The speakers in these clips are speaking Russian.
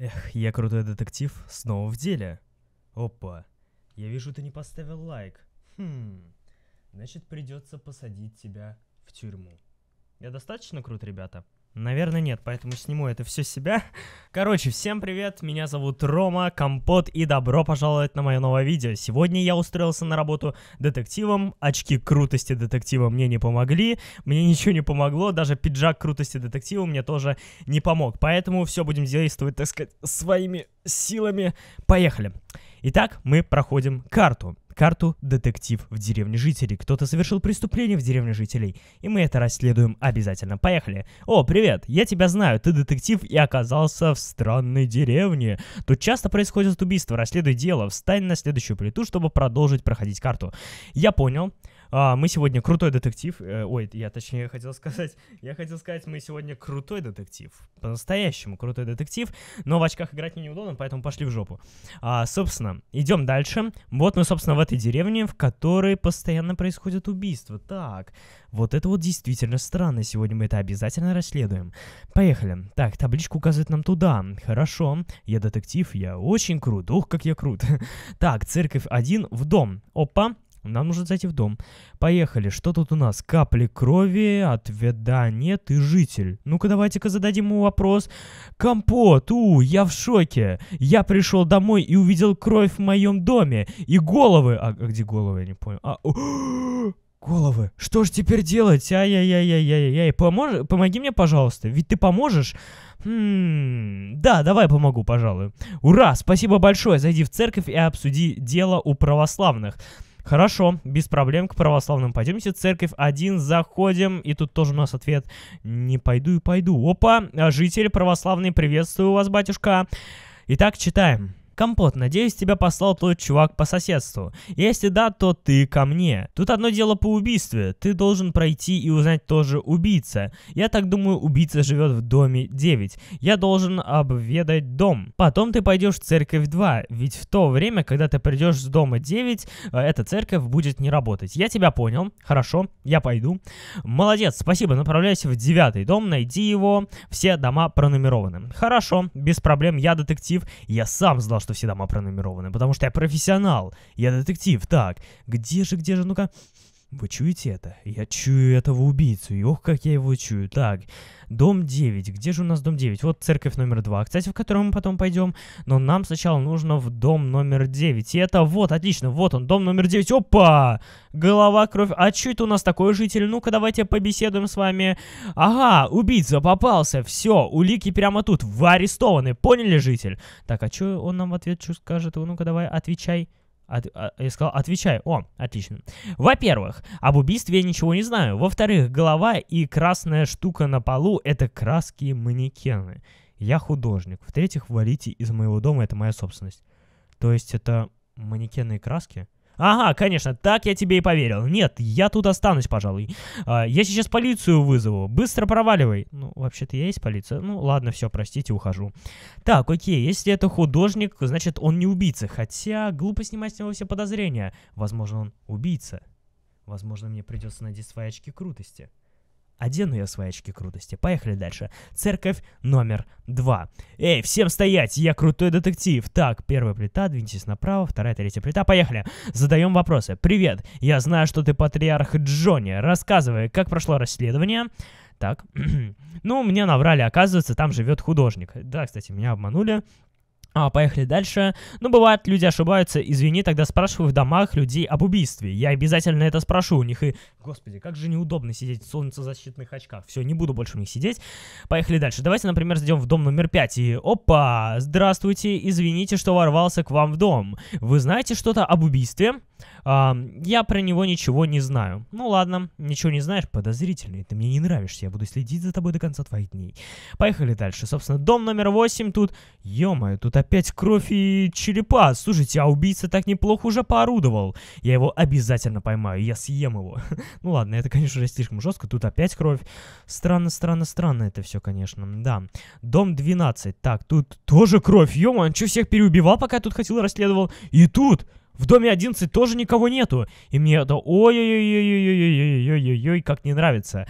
Эх, я крутой детектив, снова в деле. Опа, я вижу, ты не поставил лайк. Хм, значит придется посадить тебя в тюрьму. Я достаточно крут, ребята? Наверное, нет, поэтому сниму это все с себя. Короче, всем привет, меня зовут Рома, Компот, и добро пожаловать на мое новое видео. Сегодня я устроился на работу детективом, очки крутости детектива мне не помогли, мне ничего не помогло, даже пиджак крутости детектива мне тоже не помог. Поэтому все будем действовать, так сказать, своими силами. Поехали. Итак, мы проходим карту карту «Детектив в деревне жителей». Кто-то совершил преступление в деревне жителей, и мы это расследуем обязательно. Поехали. О, привет, я тебя знаю, ты детектив и оказался в странной деревне. Тут часто происходят убийства, расследуй дело, встань на следующую плиту, чтобы продолжить проходить карту. Я понял. А, мы сегодня крутой детектив. Э, ой, я точнее хотел сказать, я хотел сказать, мы сегодня крутой детектив. По-настоящему крутой детектив, но в очках играть мне неудобно, поэтому пошли в жопу. А, собственно, идем дальше. Вот мы, собственно, в этой деревне, в которой постоянно происходят убийства. Так, вот это вот действительно странно. Сегодня мы это обязательно расследуем. Поехали. Так, табличка указывает нам туда. Хорошо. Я детектив, я очень крут. Ох, как я крут. Так, церковь 1 в дом. Опа, нам нужно зайти в дом. Поехали, что тут у нас? Капли крови, ответ да, нет и житель. Ну-ка давайте-ка зададим ему вопрос. Компот, у, я в шоке. Я пришел домой и увидел кровь в моем доме. И головы... А, а где головы, я не понял. А, о, головы. Что ж теперь делать? Ай-яй-яй-яй-яй-яй. Помож... Помоги мне, пожалуйста. Ведь ты поможешь? Хм, да, давай помогу, пожалуй. Ура, спасибо большое. Зайди в церковь и обсуди дело у православных. Хорошо, без проблем к православным пойдемте. Церковь один, заходим. И тут тоже у нас ответ. Не пойду и пойду. Опа, житель православный, приветствую вас, батюшка. Итак, читаем. Компот, надеюсь, тебя послал тот чувак по соседству. Если да, то ты ко мне. Тут одно дело по убийстве. Ты должен пройти и узнать тоже убийца. Я так думаю, убийца живет в доме 9. Я должен обведать дом. Потом ты пойдешь в церковь 2, ведь в то время, когда ты придешь с дома 9, э, эта церковь будет не работать. Я тебя понял. Хорошо, я пойду. Молодец, спасибо. Направляйся в девятый дом, найди его. Все дома пронумерованы. Хорошо, без проблем, я детектив. Я сам знал, что все дома пронумерованы, потому что я профессионал, я детектив, так, где же, где же, ну-ка, вы чуете это? Я чую этого убийцу, и ох, как я его чую. Так, дом 9. Где же у нас дом 9? Вот церковь номер 2, кстати, в которую мы потом пойдем. Но нам сначала нужно в дом номер 9. И это вот, отлично, вот он, дом номер 9. Опа! Голова, кровь. А что это у нас такой житель? Ну-ка, давайте побеседуем с вами. Ага, убийца попался. Все, улики прямо тут. Вы арестованы. Поняли, житель? Так, а что он нам в ответ что скажет? Ну-ка, давай, отвечай. От, а, я сказал, отвечай. О, отлично. Во-первых, об убийстве я ничего не знаю. Во-вторых, голова и красная штука на полу — это краски и манекены. Я художник. В-третьих, валите из моего дома, это моя собственность. То есть это манекены и краски? Ага, конечно, так я тебе и поверил. Нет, я тут останусь, пожалуй. А, я сейчас полицию вызову. Быстро проваливай. Ну, вообще-то я есть полиция. Ну, ладно, все, простите, ухожу. Так, окей, если это художник, значит, он не убийца. Хотя, глупо снимать с него все подозрения. Возможно, он убийца. Возможно, мне придется надеть свои очки крутости. Одену я свои очки крутости. Поехали дальше. Церковь номер два. Эй, всем стоять, я крутой детектив. Так, первая плита, двиньтесь направо, вторая, третья плита. Поехали. Задаем вопросы. Привет, я знаю, что ты патриарх Джонни. Рассказывай, как прошло расследование? Так, ну, мне наврали, оказывается, там живет художник. Да, кстати, меня обманули. А, поехали дальше. Ну, бывает, люди ошибаются. Извини, тогда спрашиваю в домах людей об убийстве. Я обязательно это спрошу у них. И, господи, как же неудобно сидеть в солнцезащитных очках. Все, не буду больше у них сидеть. Поехали дальше. Давайте, например, зайдем в дом номер 5. И, опа, здравствуйте, извините, что ворвался к вам в дом. Вы знаете что-то об убийстве? А, я про него ничего не знаю. Ну ладно, ничего не знаешь, подозрительный. Ты мне не нравишься, я буду следить за тобой до конца твоих дней. Поехали дальше. Собственно, дом номер восемь тут... Ё-моё, тут опять кровь и черепа. Слушайте, а убийца так неплохо уже поорудовал. Я его обязательно поймаю, я съем его. ну ладно, это, конечно же, слишком жестко. Тут опять кровь. Странно, странно, странно это все, конечно. Да. Дом 12. Так, тут тоже кровь. Ё-моё, он что всех переубивал, пока я тут хотел расследовал? И тут... В доме 11 тоже никого нету. И мне это ой-ой-ой-ой-ой-ой-ой-ой-ой, как не нравится.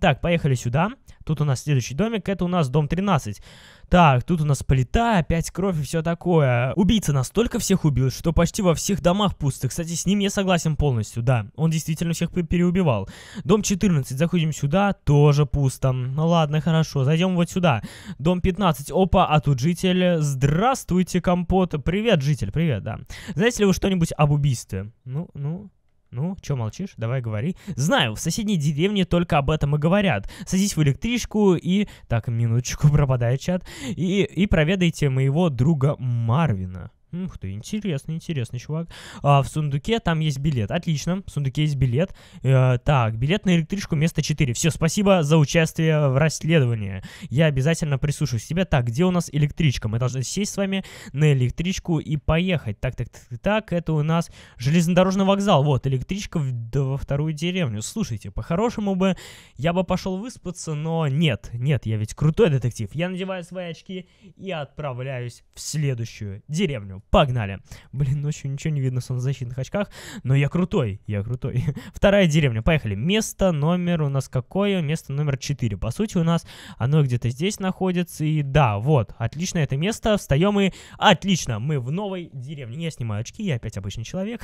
Так, поехали сюда. Тут у нас следующий домик, это у нас дом 13. Так, тут у нас плита, опять кровь и все такое. Убийца настолько всех убил, что почти во всех домах пусто. Кстати, с ним я согласен полностью, да. Он действительно всех переубивал. Дом 14, заходим сюда, тоже пусто. Ну ладно, хорошо, зайдем вот сюда. Дом 15, опа, а тут житель. Здравствуйте, компот. Привет, житель, привет, да. Знаете ли вы что-нибудь об убийстве? Ну, ну, ну, чё молчишь? Давай говори. Знаю, в соседней деревне только об этом и говорят. Садись в электричку и... Так, минуточку, пропадает чат. И, и проведайте моего друга Марвина. Ух ты, интересный, интересный чувак. А, в сундуке там есть билет. Отлично, в сундуке есть билет. Э, так, билет на электричку место 4. Все, спасибо за участие в расследовании. Я обязательно присушусь к тебе. Так, где у нас электричка? Мы должны сесть с вами на электричку и поехать. Так, так, так, так, это у нас железнодорожный вокзал. Вот, электричка в, да, во вторую деревню. Слушайте, по-хорошему бы я бы пошел выспаться, но нет, нет, я ведь крутой детектив. Я надеваю свои очки и отправляюсь в следующую деревню понял. Погнали. Блин, ночью ничего не видно в солнцезащитных очках, но я крутой, я крутой. Вторая деревня, поехали. Место, номер у нас какое? Место номер 4. По сути, у нас оно где-то здесь находится, и да, вот, отлично это место, встаем и... Отлично, мы в новой деревне. Я снимаю очки, я опять обычный человек.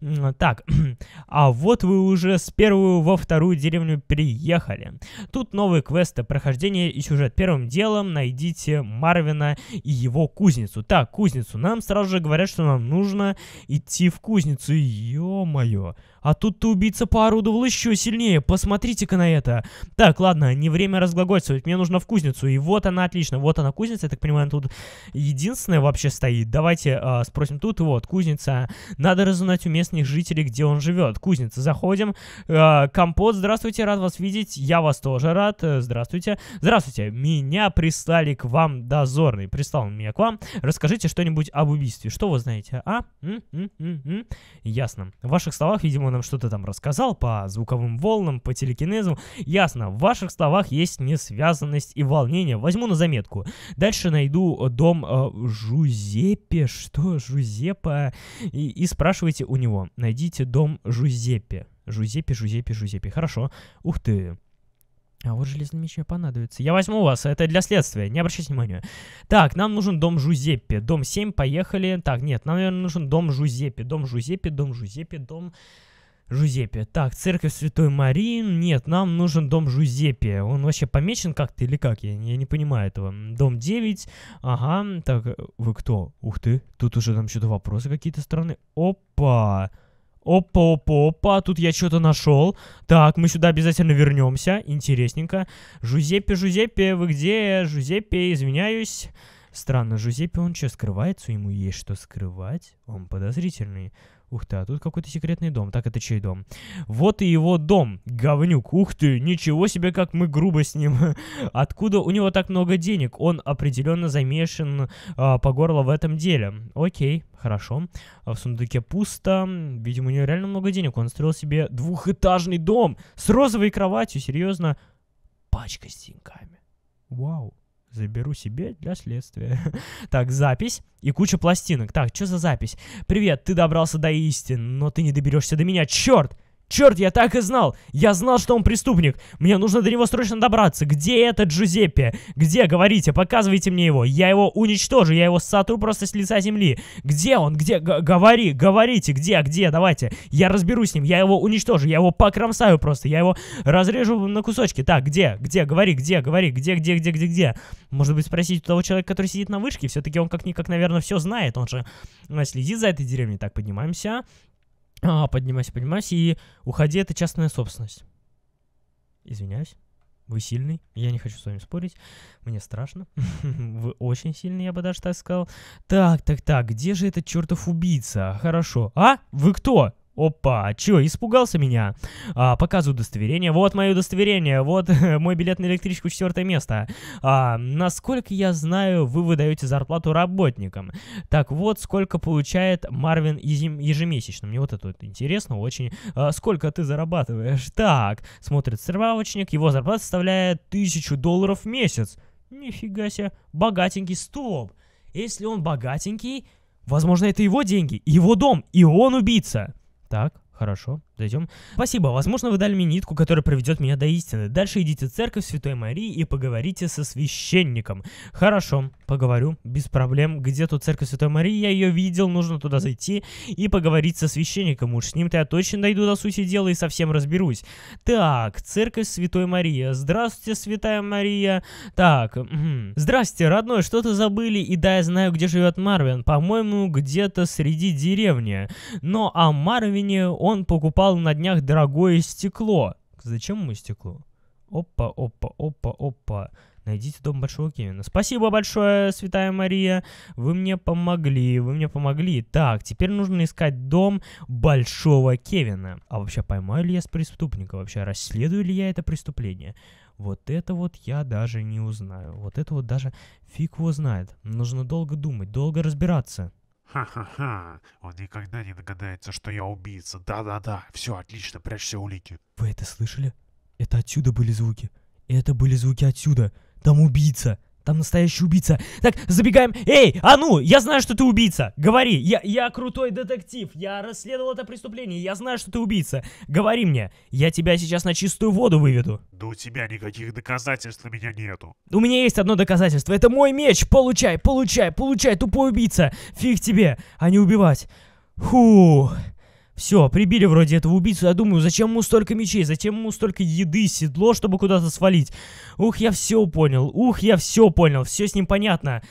так, а вот вы уже с первую во вторую деревню приехали. Тут новые квесты, прохождение и сюжет. Первым делом найдите Марвина и его кузницу. Так, кузницу нам сразу же говорят, что нам нужно идти в кузницу. Ё-моё. А тут-то убийца поорудовал еще сильнее. Посмотрите-ка на это. Так, ладно, не время разглагольствовать. Мне нужно в кузницу. И вот она, отлично. Вот она, кузница. Я так понимаю, тут единственная вообще стоит. Давайте э, спросим тут. Вот, кузница. Надо разузнать у местных жителей, где он живет. Кузница. Заходим. Э, компот, здравствуйте. Рад вас видеть. Я вас тоже рад. Здравствуйте. Здравствуйте. Меня прислали к вам дозорный. Прислал он меня к вам. Расскажите что-нибудь об убийстве. Что вы знаете, а? М -м -м Ясно. В ваших словах, видимо, нам что-то там рассказал по звуковым волнам, по телекинезу. Ясно. В ваших словах есть несвязанность и волнение. Возьму на заметку. Дальше найду э, дом э, Жузеппе. Что? Жузеппе? И, и спрашивайте у него. Найдите дом Жузеппе. Жузеппе, Жузеппе, Жузеппе. Хорошо. Ух ты. А вот железный меч мне понадобится. Я возьму вас, это для следствия, не обращайте внимания. Так, нам нужен дом Жузеппе. Дом 7, поехали. Так, нет, нам, наверное, нужен дом Жузеппе. Дом Жузеппе, дом Жузеппе, дом... Жузеппе. Так, церковь Святой Марии. Нет, нам нужен дом Жузеппе. Он вообще помечен как-то или как? Я, я не понимаю этого. Дом 9. Ага, так, вы кто? Ух ты, тут уже там что-то вопросы какие-то странные. Опа! Опа, опа, опа, тут я что-то нашел. Так, мы сюда обязательно вернемся. Интересненько. Жузеппе, Жузеппе, вы где? Жузеппе, извиняюсь. Странно, Жузеппе, он что, скрывается? Ему есть что скрывать? Он подозрительный. Ух ты, а тут какой-то секретный дом. Так, это чей дом? Вот и его дом, говнюк. Ух ты, ничего себе, как мы грубо с ним. Откуда у него так много денег? Он определенно замешан э, по горло в этом деле. Окей, хорошо. А в сундуке пусто. Видимо, у него реально много денег. Он строил себе двухэтажный дом с розовой кроватью. Серьезно, пачка с деньгами. Вау. Заберу себе для следствия. так, запись и куча пластинок. Так, что за запись? Привет, ты добрался до истины, но ты не доберешься до меня, черт! Черт, я так и знал. Я знал, что он преступник. Мне нужно до него срочно добраться. Где этот Джузеппе? Где? Говорите, показывайте мне его. Я его уничтожу, я его сотру просто с лица земли. Где он? Где? Г говори, говорите, где, где? Давайте. Я разберусь с ним, я его уничтожу, я его покромсаю просто, я его разрежу на кусочки. Так, где? Где? Говори, где? Говори, где, где, где, где, где? Может быть, спросить у того человека, который сидит на вышке? Все-таки он как-никак, наверное, все знает. Он же ну, а, следит за этой деревней. Так, поднимаемся. А, поднимайся, поднимайся, и уходи, это частная собственность. Извиняюсь. Вы сильный, я не хочу с вами спорить, мне страшно. Вы очень сильный, я бы даже так сказал. Так, так, так, где же этот чертов убийца? Хорошо. А? Вы кто? Опа, чё, испугался меня? А, показываю удостоверение. Вот мое удостоверение, вот мой билет на электричку четвертое место. А, насколько я знаю, вы выдаете зарплату работникам. Так вот, сколько получает Марвин ежемесячно. Мне вот это вот интересно очень. А, сколько ты зарабатываешь? Так, смотрит справочник, его зарплата составляет тысячу долларов в месяц. Нифига себе, богатенький, стоп. Если он богатенький, возможно, это его деньги, его дом, и он убийца. Так, хорошо. Дойдем. Спасибо, возможно, вы дали мне нитку, которая проведет меня до истины. Дальше идите в церковь Святой Марии и поговорите со священником. Хорошо, поговорю, без проблем. Где тут церковь Святой Марии? Я ее видел, нужно туда зайти и поговорить со священником. Уж с ним-то я точно дойду до сути дела и совсем разберусь. Так, церковь Святой Марии. Здравствуйте, Святая Мария. Так, угу. здрасте, родной, что-то забыли? И да, я знаю, где живет Марвин. По-моему, где-то среди деревни. Но о Марвине он покупал покупал на днях дорогое стекло. Зачем ему стекло? Опа, опа, опа, опа. Найдите дом Большого Кевина. Спасибо большое, Святая Мария. Вы мне помогли, вы мне помогли. Так, теперь нужно искать дом Большого Кевина. А вообще, поймаю ли я с преступника? Вообще, расследую ли я это преступление? Вот это вот я даже не узнаю. Вот это вот даже фиг его знает. Нужно долго думать, долго разбираться. Ха-ха-ха, он никогда не догадается, что я убийца. Да-да-да, все отлично, прячь все улики. Вы это слышали? Это отсюда были звуки. Это были звуки отсюда. Там убийца. Там настоящий убийца. Так, забегаем. Эй, а ну, я знаю, что ты убийца. Говори, я, я крутой детектив. Я расследовал это преступление. Я знаю, что ты убийца. Говори мне, я тебя сейчас на чистую воду выведу. Да у тебя никаких доказательств у меня нету. У меня есть одно доказательство. Это мой меч. Получай, получай, получай, тупой убийца. Фиг тебе, а не убивать. Фух. Все, прибили вроде этого убийцу. Я думаю, зачем ему столько мечей, зачем ему столько еды, седло, чтобы куда-то свалить. Ух, я все понял, ух, я все понял, все с ним понятно.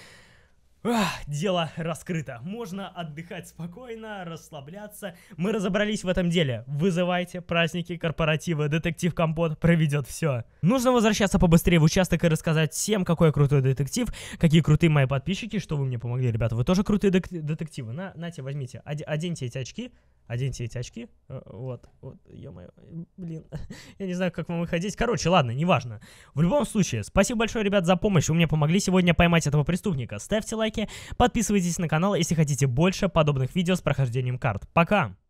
Ах, дело раскрыто. Можно отдыхать спокойно, расслабляться. Мы разобрались в этом деле. Вызывайте праздники, корпоративы, детектив Компот проведет все. Нужно возвращаться побыстрее в участок и рассказать всем, какой крутой детектив, какие крутые мои подписчики, что вы мне помогли, ребята. Вы тоже крутые детективы. На, нате, возьмите, оденьте эти очки оденьте эти очки. Э, вот, вот, ё-моё, блин, я не знаю, как вам выходить. Короче, ладно, неважно. В любом случае, спасибо большое, ребят, за помощь. Вы мне помогли сегодня поймать этого преступника. Ставьте лайки, подписывайтесь на канал, если хотите больше подобных видео с прохождением карт. Пока!